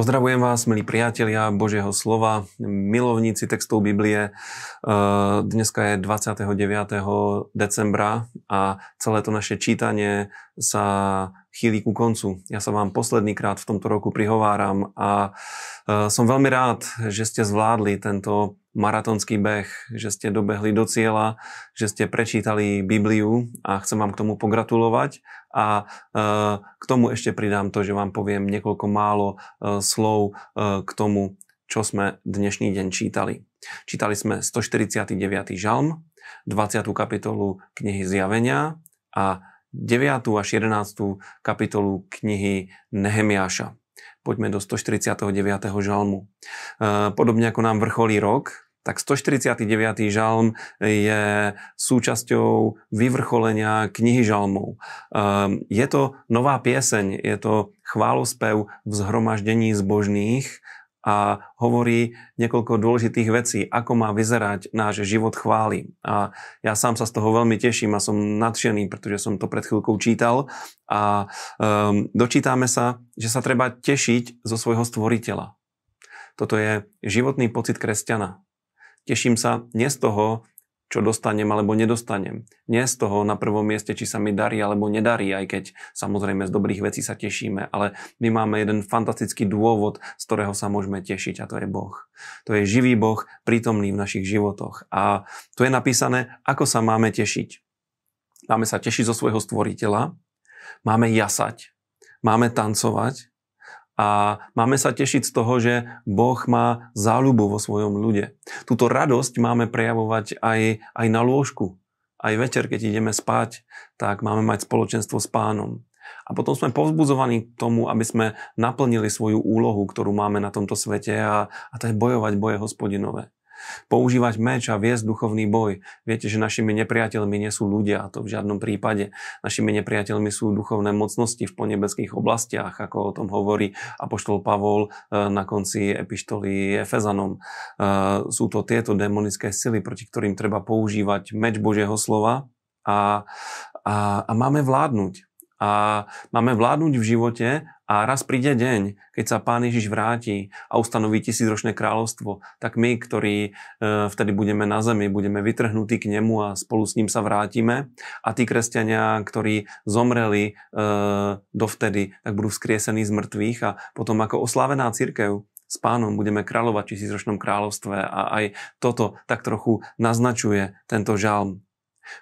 Pozdravujem vás, milí priatelia Božieho slova, milovníci textov Biblie. E, dneska je 29. decembra a celé to naše čítanie sa chýli ku koncu. Ja sa vám posledný krát v tomto roku prihováram a e, som veľmi rád, že ste zvládli tento maratonský beh, že ste dobehli do cieľa, že ste prečítali Bibliu a chcem vám k tomu pogratulovať. A e, k tomu ešte pridám to, že vám poviem niekoľko málo e, slov e, k tomu, čo sme dnešný deň čítali. Čítali sme 149. žalm, 20. kapitolu knihy Zjavenia a 9. až 11. kapitolu knihy Nehemiáša. Poďme do 149. žalmu. Podobne ako nám vrcholí rok, tak 149. žalm je súčasťou vyvrcholenia knihy žalmov. Ehm, je to nová pieseň, je to chválospev v zhromaždení zbožných, a hovorí niekoľko dôležitých vecí, ako má vyzerať náš život chvály. A ja sám sa z toho veľmi teším a som nadšený, pretože som to pred chvíľkou čítal. A um, dočítame sa, že sa treba tešiť zo svojho stvoriteľa. Toto je životný pocit kresťana. Teším sa nie z toho, čo dostanem alebo nedostanem. Nie z toho na prvom mieste, či sa mi darí alebo nedarí, aj keď samozrejme z dobrých vecí sa tešíme, ale my máme jeden fantastický dôvod, z ktorého sa môžeme tešiť a to je Boh. To je živý Boh, prítomný v našich životoch. A tu je napísané, ako sa máme tešiť. Máme sa tešiť zo svojho stvoriteľa, máme jasať, máme tancovať, a máme sa tešiť z toho, že Boh má záľubu vo svojom ľude. Túto radosť máme prejavovať aj, aj na lôžku. Aj večer, keď ideme spať, tak máme mať spoločenstvo s pánom. A potom sme povzbudzovaní k tomu, aby sme naplnili svoju úlohu, ktorú máme na tomto svete a, a to je bojovať boje hospodinové používať meč a viesť duchovný boj. Viete, že našimi nepriateľmi nie sú ľudia, a to v žiadnom prípade. Našimi nepriateľmi sú duchovné mocnosti v ponebeských oblastiach, ako o tom hovorí apoštol Pavol eh, na konci epištoly Efezanom. Eh, sú to tieto demonické sily, proti ktorým treba používať meč Božieho slova a, a, a máme vládnuť a máme vládnuť v živote a raz príde deň, keď sa Pán Ježiš vráti a ustanoví tisícročné kráľovstvo, tak my, ktorí e, vtedy budeme na zemi, budeme vytrhnutí k nemu a spolu s ním sa vrátime a tí kresťania, ktorí zomreli e, dovtedy, tak budú vzkriesení z mŕtvych a potom ako oslávená církev s pánom budeme kráľovať v tisícročnom kráľovstve a aj toto tak trochu naznačuje tento žalm.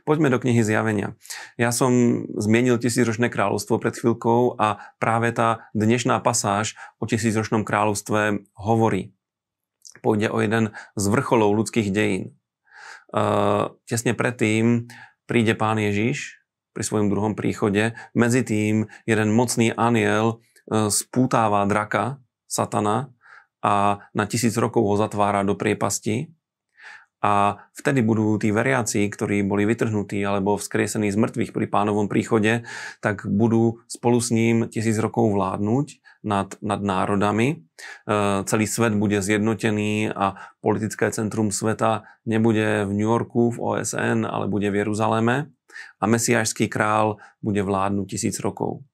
Poďme do knihy Zjavenia. Ja som zmienil tisícročné kráľovstvo pred chvíľkou a práve tá dnešná pasáž o tisícročnom kráľovstve hovorí. Pôjde o jeden z vrcholov ľudských dejín. E, tesne predtým príde pán Ježiš pri svojom druhom príchode. Medzi tým jeden mocný aniel spútáva draka, satana, a na tisíc rokov ho zatvára do priepasti. A vtedy budú tí veriaci, ktorí boli vytrhnutí alebo vzkriesení z mŕtvych pri pánovom príchode, tak budú spolu s ním tisíc rokov vládnuť nad, nad národami. E, celý svet bude zjednotený a politické centrum sveta nebude v New Yorku, v OSN, ale bude v Jeruzaleme. A mesiášský král bude vládnuť tisíc rokov.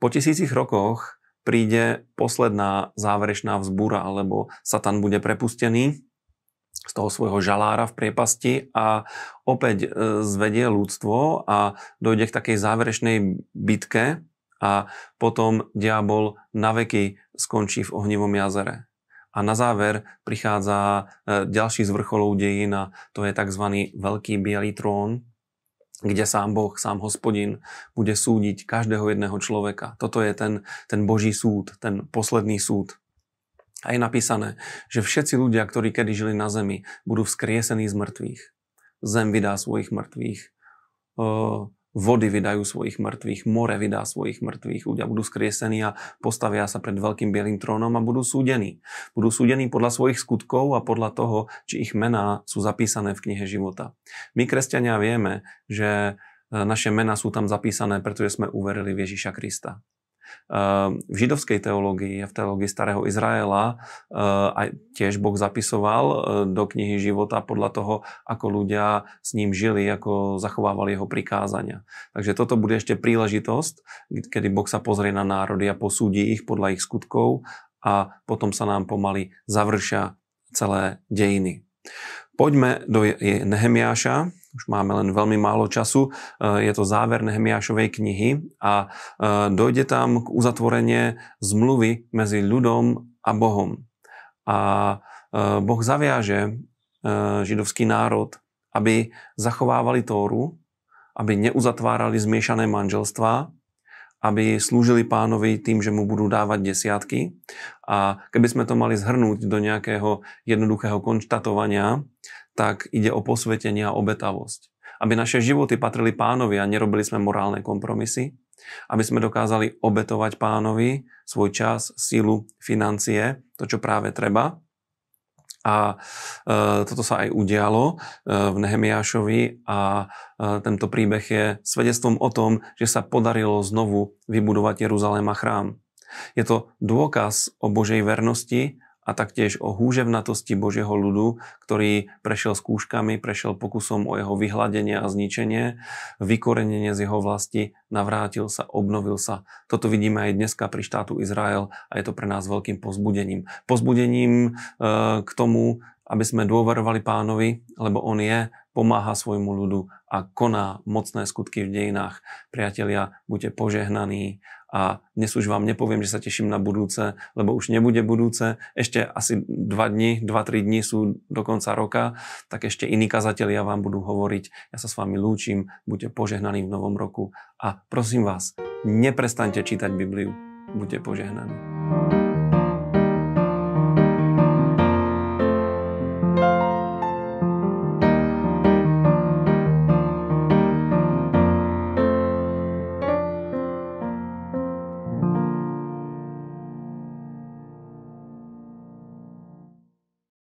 Po tisícich rokoch príde posledná záverečná vzbúra, alebo Satan bude prepustený z toho svojho žalára v priepasti a opäť e, zvedie ľudstvo a dojde k takej záverečnej bitke a potom diabol naveky skončí v ohnivom jazere. A na záver prichádza e, ďalší z vrcholov dejín a to je tzv. Veľký bielý trón, kde sám Boh, sám hospodin bude súdiť každého jedného človeka. Toto je ten, ten boží súd, ten posledný súd. A je napísané, že všetci ľudia, ktorí kedy žili na zemi, budú vzkriesení z mŕtvych. Zem vydá svojich mŕtvych. Vody vydajú svojich mŕtvych, more vydá svojich mŕtvych, ľudia budú skriesení a postavia sa pred veľkým bielým trónom a budú súdení. Budú súdení podľa svojich skutkov a podľa toho, či ich mená sú zapísané v knihe života. My, kresťania, vieme, že e, naše mená sú tam zapísané, pretože sme uverili v Ježiša Krista. Ehm, v židovskej teológii a v teológii starého Izraela ehm, aj tiež Boh zapisoval ehm, do knihy života podľa toho, ako ľudia s ním žili, ako zachovávali jeho prikázania. Takže toto bude ešte príležitosť, kedy Boh sa pozrie na národy a posúdi ich podľa ich skutkov a potom sa nám pomaly završia celé dejiny. Poďme do Nehemiáša, už máme len veľmi málo času. E, je to záver Nehemiášovej knihy a e, dojde tam k uzatvorenie zmluvy medzi ľudom a Bohom. A e, Boh zaviaže židovský národ, aby zachovávali Tóru, aby neuzatvárali zmiešané manželstvá, aby slúžili pánovi tým, že mu budú dávať desiatky. A keby sme to mali zhrnúť do nejakého jednoduchého konštatovania, tak ide o posvetenie a obetavosť. Aby naše životy patrili pánovi a nerobili sme morálne kompromisy, aby sme dokázali obetovať pánovi svoj čas, sílu, financie, to, čo práve treba. A e, toto sa aj udialo e, v Nehemiášovi a e, tento príbeh je svedectvom o tom, že sa podarilo znovu vybudovať Jeruzalém a chrám. Je to dôkaz o Božej vernosti a taktiež o húževnatosti Božieho ľudu, ktorý prešiel skúškami, prešiel pokusom o jeho vyhľadenie a zničenie, vykorenenie z jeho vlasti, navrátil sa, obnovil sa. Toto vidíme aj dneska pri štátu Izrael a je to pre nás veľkým pozbudením. Pozbudením e, k tomu, aby sme dôverovali pánovi, lebo on je pomáha svojmu ľudu a koná mocné skutky v dejinách. Priatelia, buďte požehnaní a dnes už vám nepoviem, že sa teším na budúce, lebo už nebude budúce. Ešte asi 2 dní, 2-3 dní sú do konca roka, tak ešte iní kazatelia vám budú hovoriť. Ja sa s vami lúčim, buďte požehnaní v novom roku a prosím vás, neprestaňte čítať Bibliu. Buďte požehnaní. thank you